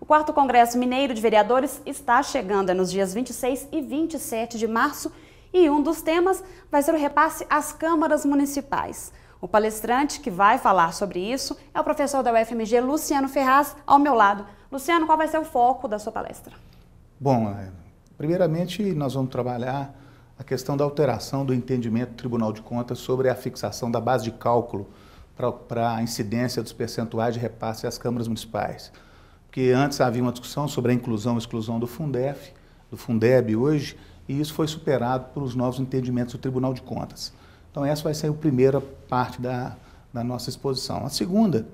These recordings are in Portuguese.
O 4 Congresso Mineiro de Vereadores está chegando é nos dias 26 e 27 de março e um dos temas vai ser o repasse às câmaras municipais. O palestrante que vai falar sobre isso é o professor da UFMG, Luciano Ferraz, ao meu lado. Luciano, qual vai ser o foco da sua palestra? Bom, é, primeiramente nós vamos trabalhar a questão da alteração do entendimento do Tribunal de Contas sobre a fixação da base de cálculo para a incidência dos percentuais de repasse às câmaras municipais porque antes havia uma discussão sobre a inclusão e exclusão do Fundef, do Fundeb hoje, e isso foi superado pelos novos entendimentos do Tribunal de Contas. Então essa vai ser a primeira parte da, da nossa exposição. A segunda,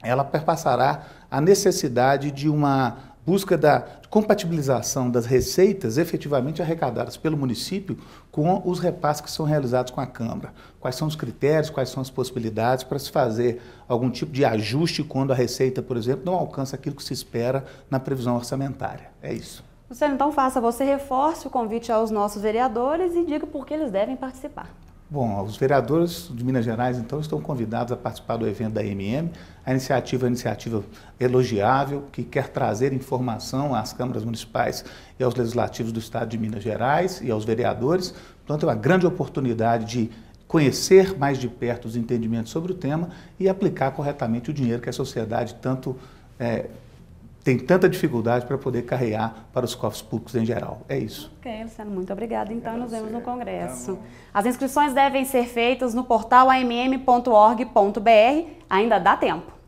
ela perpassará a necessidade de uma busca da compatibilização das receitas efetivamente arrecadadas pelo município com os repasses que são realizados com a Câmara. Quais são os critérios, quais são as possibilidades para se fazer algum tipo de ajuste quando a receita, por exemplo, não alcança aquilo que se espera na previsão orçamentária. É isso. Luciano, então faça você reforce o convite aos nossos vereadores e diga por que eles devem participar. Bom, os vereadores de Minas Gerais, então, estão convidados a participar do evento da MM. A iniciativa é uma iniciativa elogiável, que quer trazer informação às câmaras municipais e aos legislativos do Estado de Minas Gerais e aos vereadores. Portanto, é uma grande oportunidade de conhecer mais de perto os entendimentos sobre o tema e aplicar corretamente o dinheiro que a sociedade tanto é, tem tanta dificuldade para poder carregar para os cofres públicos em geral. É isso. Ok, Luciano, muito obrigada. Então, nos vemos no Congresso. Tá As inscrições devem ser feitas no portal amm.org.br. Ainda dá tempo.